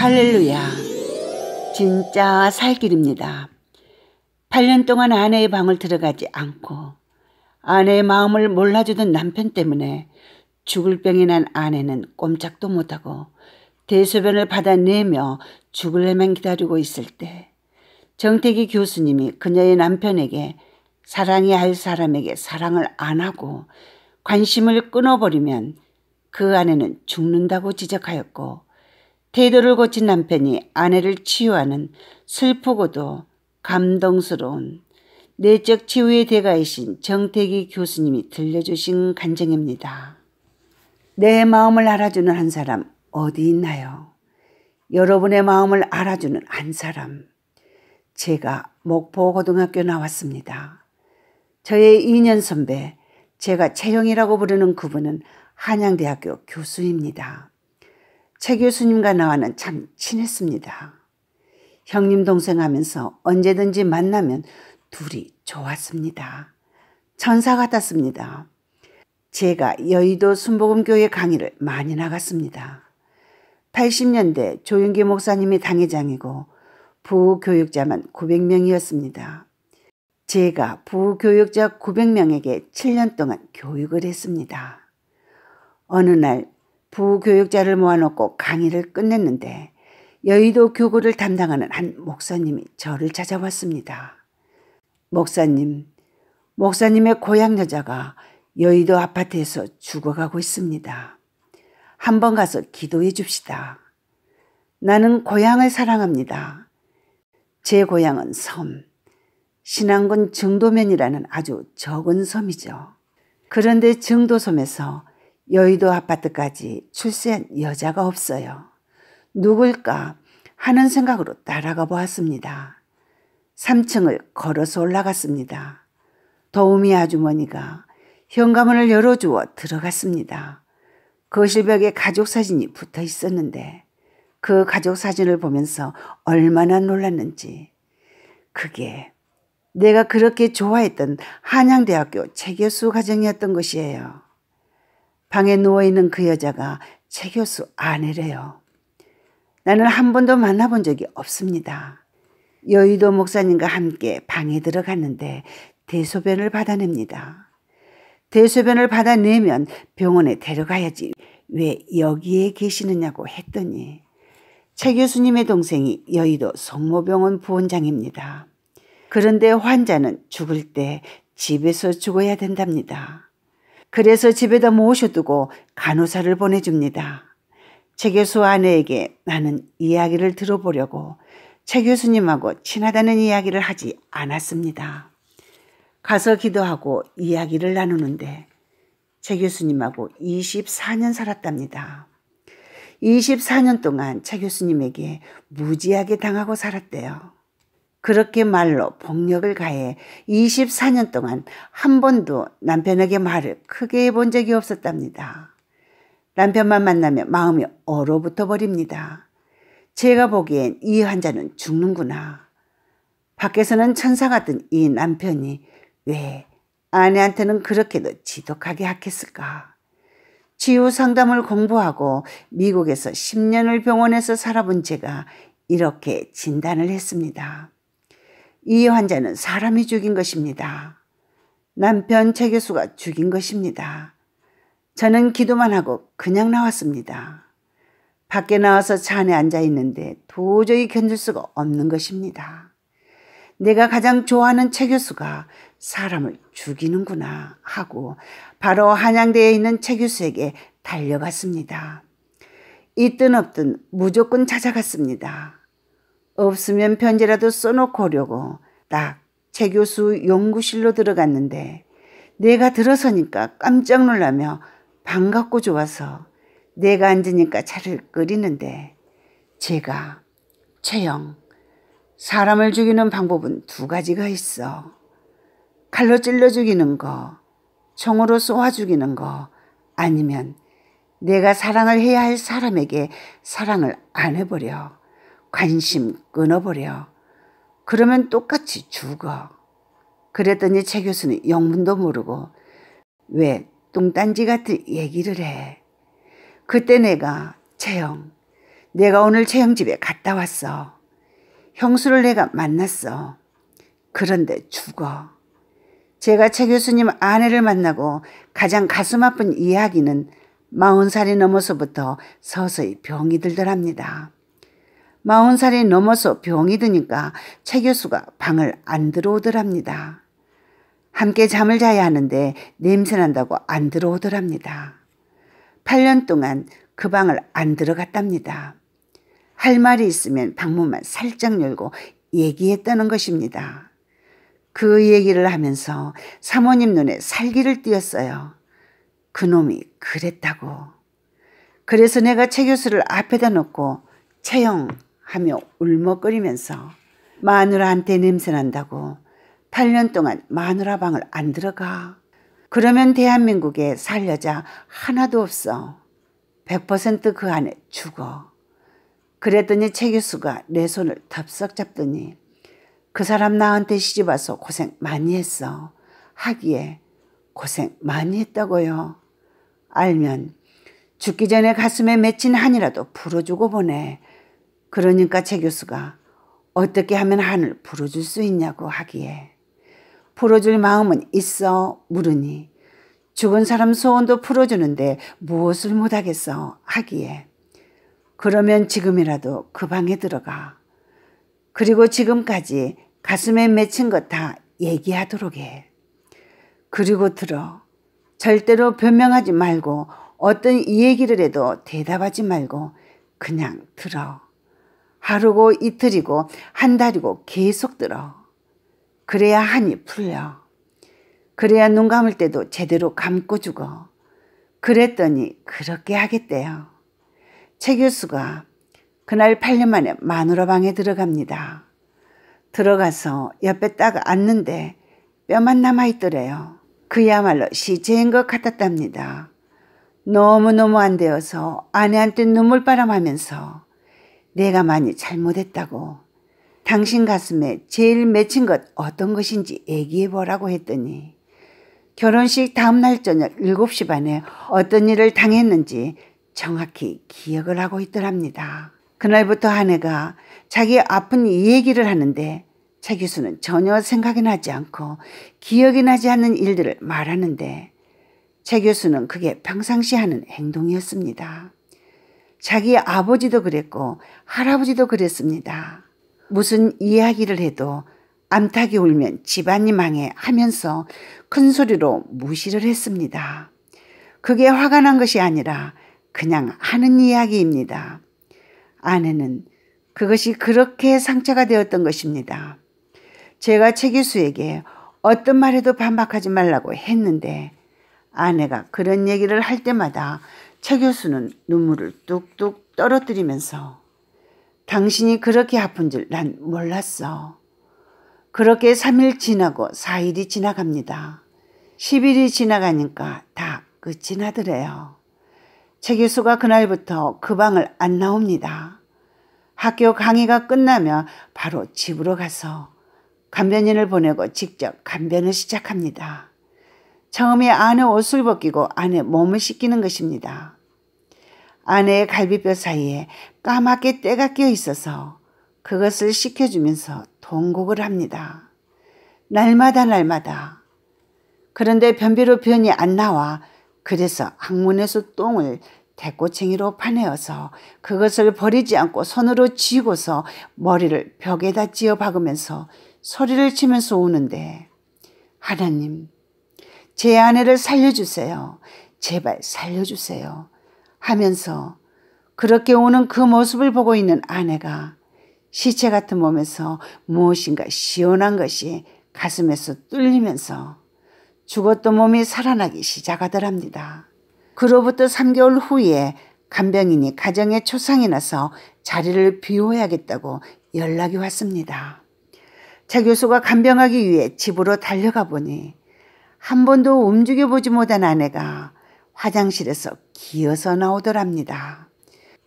할렐루야. 진짜 살 길입니다. 8년 동안 아내의 방을 들어가지 않고 아내의 마음을 몰라주던 남편 때문에 죽을 병이 난 아내는 꼼짝도 못하고 대소변을 받아내며 죽을 해만 기다리고 있을 때 정태기 교수님이 그녀의 남편에게 사랑이할 사람에게 사랑을 안 하고 관심을 끊어버리면 그 아내는 죽는다고 지적하였고 태도를 고친 남편이 아내를 치유하는 슬프고도 감동스러운 내적 치유의 대가이신 정태기 교수님이 들려주신 간증입니다. 내 마음을 알아주는 한 사람 어디 있나요? 여러분의 마음을 알아주는 한 사람. 제가 목포고등학교 나왔습니다. 저의 2년 선배, 제가 채영이라고 부르는 그분은 한양대학교 교수입니다. 최 교수님과 나와는 참 친했습니다. 형님 동생 하면서 언제든지 만나면 둘이 좋았습니다. 천사 같았습니다. 제가 여의도 순복음교회 강의를 많이 나갔습니다. 80년대 조윤기 목사님이 당회장이고 부교육자만 900명이었습니다. 제가 부교육자 900명에게 7년 동안 교육을 했습니다. 어느 날 부교육자를 모아놓고 강의를 끝냈는데 여의도 교구를 담당하는 한 목사님이 저를 찾아왔습니다. 목사님, 목사님의 고향 여자가 여의도 아파트에서 죽어가고 있습니다. 한번 가서 기도해 줍시다. 나는 고향을 사랑합니다. 제 고향은 섬, 신안군 정도면이라는 아주 적은 섬이죠. 그런데 정도섬에서 여의도 아파트까지 출세한 여자가 없어요. 누굴까 하는 생각으로 따라가 보았습니다. 3층을 걸어서 올라갔습니다. 도우미 아주머니가 현관문을 열어주어 들어갔습니다. 거실벽에 그 가족 사진이 붙어 있었는데 그 가족 사진을 보면서 얼마나 놀랐는지 그게 내가 그렇게 좋아했던 한양대학교 재교수 과정이었던 것이에요. 방에 누워있는 그 여자가 최 교수 아내래요. 나는 한 번도 만나본 적이 없습니다. 여의도 목사님과 함께 방에 들어갔는데 대소변을 받아냅니다. 대소변을 받아내면 병원에 데려가야지 왜 여기에 계시느냐고 했더니 최 교수님의 동생이 여의도 성모병원 부원장입니다. 그런데 환자는 죽을 때 집에서 죽어야 된답니다. 그래서 집에다 모셔두고 간호사를 보내줍니다. 최 교수 아내에게 나는 이야기를 들어보려고 최 교수님하고 친하다는 이야기를 하지 않았습니다. 가서 기도하고 이야기를 나누는데 최 교수님하고 24년 살았답니다. 24년 동안 최 교수님에게 무지하게 당하고 살았대요. 그렇게 말로 폭력을 가해 24년 동안 한 번도 남편에게 말을 크게 해본 적이 없었답니다. 남편만 만나면 마음이 얼어붙어 버립니다. 제가 보기엔 이 환자는 죽는구나. 밖에서는 천사 같은 이 남편이 왜 아내한테는 그렇게도 지독하게 학했을까? 치유 상담을 공부하고 미국에서 10년을 병원에서 살아본 제가 이렇게 진단을 했습니다. 이 환자는 사람이 죽인 것입니다. 남편 최교수가 죽인 것입니다. 저는 기도만 하고 그냥 나왔습니다. 밖에 나와서 차 안에 앉아 있는데 도저히 견딜 수가 없는 것입니다. 내가 가장 좋아하는 최 교수가 사람을 죽이는구나 하고 바로 한양대에 있는 최 교수에게 달려갔습니다. 있든 없든 무조건 찾아갔습니다. 없으면 편지라도 써놓고 오려고 딱최 교수 연구실로 들어갔는데 내가 들어서니까 깜짝 놀라며 반갑고 좋아서 내가 앉으니까 차를 끓이는데 제가 최영 사람을 죽이는 방법은 두 가지가 있어. 칼로 찔러 죽이는 거, 총으로 쏘아 죽이는 거, 아니면 내가 사랑을 해야 할 사람에게 사랑을 안 해버려. 관심 끊어버려. 그러면 똑같이 죽어. 그랬더니 최 교수는 영문도 모르고 왜 똥딴지 같은 얘기를 해. 그때 내가 채영, 내가 오늘 채영 집에 갔다 왔어. 형수를 내가 만났어. 그런데 죽어. 제가 최 교수님 아내를 만나고 가장 가슴 아픈 이야기는 마흔 살이 넘어서부터 서서히 병이 들더랍니다. 40살이 넘어서 병이 드니까 최 교수가 방을 안 들어오더랍니다. 함께 잠을 자야 하는데 냄새난다고 안 들어오더랍니다. 8년 동안 그 방을 안 들어갔답니다. 할 말이 있으면 방문만 살짝 열고 얘기했다는 것입니다. 그 얘기를 하면서 사모님 눈에 살기를 띄었어요. 그놈이 그랬다고. 그래서 내가 최 교수를 앞에다 놓고 채영 하며 울먹거리면서 마누라한테 냄새난다고 8년 동안 마누라 방을 안 들어가. 그러면 대한민국에 살 여자 하나도 없어. 100%그 안에 죽어. 그랬더니 최 교수가 내 손을 덥석 잡더니 그 사람 나한테 시집 와서 고생 많이 했어. 하기에 고생 많이 했다고요. 알면 죽기 전에 가슴에 맺힌 한이라도 불어주고 보내. 그러니까 최 교수가 어떻게 하면 한을 풀어줄 수 있냐고 하기에 풀어줄 마음은 있어 물으니 죽은 사람 소원도 풀어주는데 무엇을 못하겠어 하기에 그러면 지금이라도 그 방에 들어가 그리고 지금까지 가슴에 맺힌 것 다 얘기하도록 해 그리고 들어 절대로 변명하지 말고 어떤 이 얘기를 해도 대답하지 말고 그냥 들어. 하루고 이틀이고 한 달이고 계속 들어. 그래야 한이 풀려. 그래야 눈 감을 때도 제대로 감고 죽어. 그랬더니 그렇게 하겠대요. 최 교수가 그날 8년 만에 마누라 방에 들어갑니다. 들어가서 옆에 딱 앉는데 뼈만 남아있더래요. 그야말로 시체인 것 같았답니다. 너무너무 안 되어서 아내한테 눈물바람 하면서 내가 많이 잘못했다고 당신 가슴에 제일 맺힌 것 어떤 것인지 얘기해 보라고 했더니 결혼식 다음날 저녁 7시 반에 어떤 일을 당했는지 정확히 기억을 하고 있더랍니다. 그날부터 아내가 자기 아픈 이 얘기를 하는데 자기수는 전혀 생각이 나지 않고 기억이 나지 않는 일들을 말하는데 최 교수는 그게 평상시 하는 행동이었습니다. 자기 아버지도 그랬고 할아버지도 그랬습니다. 무슨 이야기를 해도 암탉이 울면 집안이 망해 하면서 큰 소리로 무시를 했습니다. 그게 화가 난 것이 아니라 그냥 하는 이야기입니다. 아내는 그것이 그렇게 상처가 되었던 것입니다. 제가 최기수에게 어떤 말에도 반박하지 말라고 했는데 아내가 그런 얘기를 할 때마다 최 교수는 눈물을 뚝뚝 떨어뜨리면서 당신이 그렇게 아픈 줄 난 몰랐어. 그렇게 3일 지나고 4일이 지나갑니다. 10일이 지나가니까 다 끝이 나더래요. 최 교수가 그날부터 그 방을 안 나옵니다. 학교 강의가 끝나면 바로 집으로 가서 간변인을 보내고 직접 간변을 시작합니다. 처음에 아내 옷을 벗기고 아내 몸을 씻기는 것입니다. 아내의 갈비뼈 사이에 까맣게 때가 끼어 있어서 그것을 식혀주면서 동곡을 합니다. 날마다 날마다. 그런데 변비로 변이 안 나와 그래서 항문에서 똥을 대꼬챙이로 파내어서 그것을 버리지 않고 손으로 쥐고서 머리를 벽에다 찧어 박으면서 소리를 치면서 우는데 하나님 제 아내를 살려주세요. 제발 살려주세요. 하면서 그렇게 우는그 모습을 보고 있는 아내가 시체 같은 몸에서 무엇인가 시원한 것이 가슴에서 뚫리면서 죽었던 몸이 살아나기 시작하더랍니다. 그로부터 3개월 후에 간병인이 가정에 초상이 나서 자리를 비워야겠다고 연락이 왔습니다. 차 교수가 간병하기 위해 집으로 달려가 보니 한 번도 움직여보지 못한 아내가 화장실에서 기어서 나오더랍니다.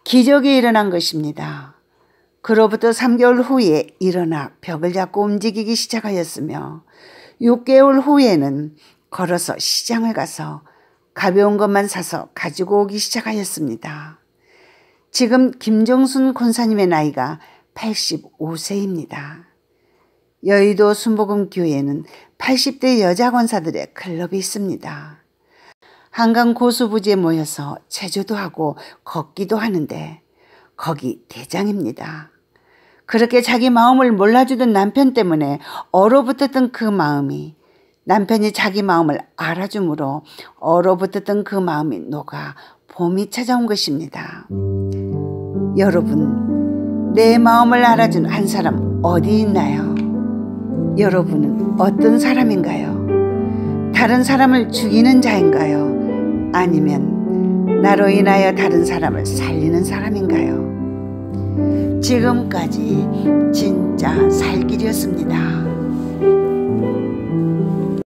기적이 일어난 것입니다. 그로부터 3개월 후에 일어나 벽을 잡고 움직이기 시작하였으며 6개월 후에는 걸어서 시장을 가서 가벼운 것만 사서 가지고 오기 시작하였습니다. 지금 김정순 권사님의 나이가 85세입니다. 여의도 순복음교회는 80대 여자 권사들의 클럽이 있습니다. 한강 고수부지에 모여서 체조도 하고 걷기도 하는데 거기 대장입니다. 그렇게 자기 마음을 몰라주던 남편 때문에 얼어붙었던 그 마음이 남편이 자기 마음을 알아줌으로 얼어붙었던 그 마음이 녹아 봄이 찾아온 것입니다. 여러분, 내 마음을 알아준 한 사람 어디 있나요? 여러분은 어떤 사람인가요? 다른 사람을 죽이는 자인가요? 아니면 나로 인하여 다른 사람을 살리는 사람인가요? 지금까지 진짜 살길이었습니다.